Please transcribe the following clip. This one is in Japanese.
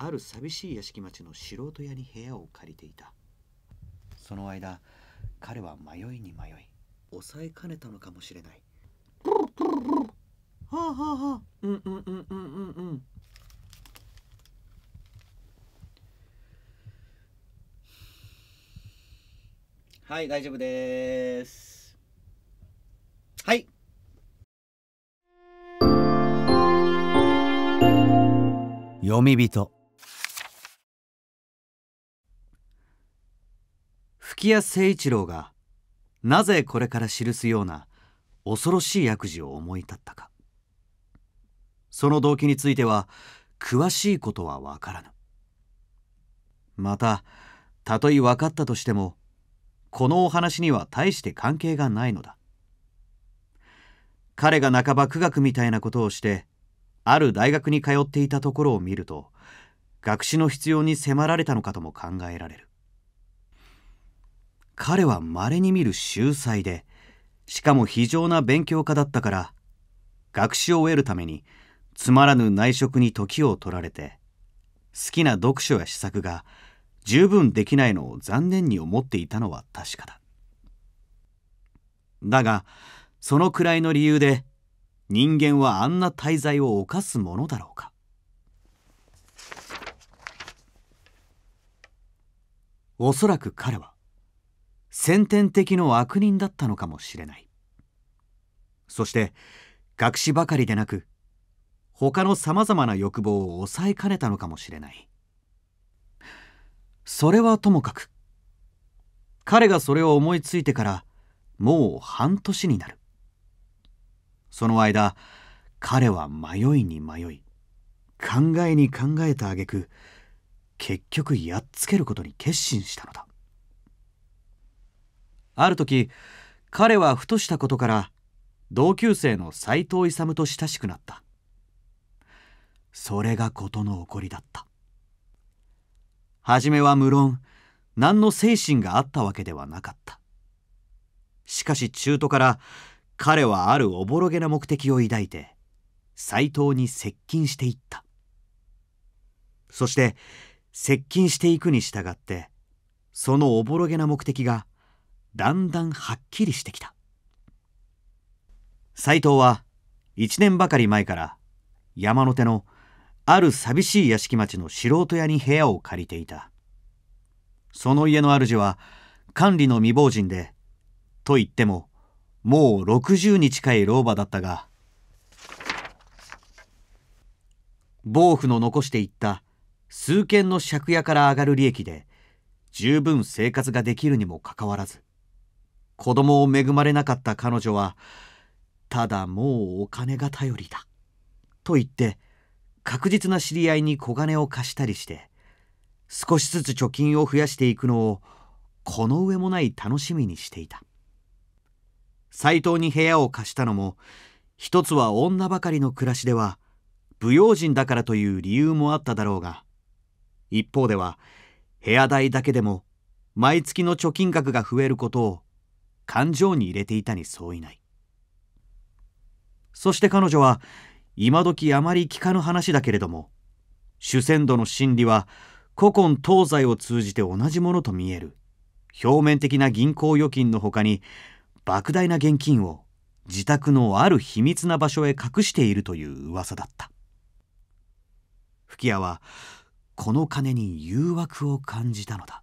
ある寂しい屋敷町の素人屋に部屋を借りていたその間彼は迷いに迷い抑えかねたのかもしれないはあはあはあうんうんうんうんうんうんはい大丈夫ですはい読み人吹谷誠一郎がなぜこれから記すような恐ろしい悪事を思い立ったかその動機については詳しいことは分からぬまたたとえ分かったとしてもこのお話には大して関係がないのだ彼が半ば苦学みたいなことをしてある大学に通っていたところを見ると学士の必要に迫られたのかとも考えられる彼は稀に見る秀才でしかも非常な勉強家だったから学習を得るためにつまらぬ内職に時を取られて好きな読書や試作が十分できないのを残念に思っていたのは確かだだがそのくらいの理由で人間はあんな滞在を犯すものだろうかおそらく彼は先天的の悪人だったのかもしれないそして隠しばかりでなく他のさまざまな欲望を抑えかねたのかもしれないそれはともかく彼がそれを思いついてからもう半年になるその間彼は迷いに迷い考えに考えた挙句結局やっつけることに決心したのだある時彼はふとしたことから同級生の斎藤勇と親しくなったそれが事の起こりだった初めは無論何の精神があったわけではなかったしかし中途から彼はあるおぼろげな目的を抱いて斎藤に接近していったそして接近していくに従ってそのおぼろげな目的がだんだんはっきりしてきた斎藤は1年ばかり前から山手のある寂しい屋敷町の素人屋に部屋を借りていたその家の主は管理の未亡人でと言ってももう60に近い老婆だったが暴風の残していった数軒の借家から上がる利益で十分生活ができるにもかかわらず子供を恵まれなかった彼女は、ただもうお金が頼りだ。と言って、確実な知り合いに小金を貸したりして、少しずつ貯金を増やしていくのを、この上もない楽しみにしていた。斎藤に部屋を貸したのも、一つは女ばかりの暮らしでは、不用心だからという理由もあっただろうが、一方では、部屋代だけでも毎月の貯金額が増えることを感情に入れていたに相違ないそして彼女は今時あまり聞かぬ話だけれども主戦度の心理は古今東西を通じて同じものと見える表面的な銀行預金のほかに莫大な現金を自宅のある秘密な場所へ隠しているという噂だった吹屋はこの金に誘惑を感じたのだ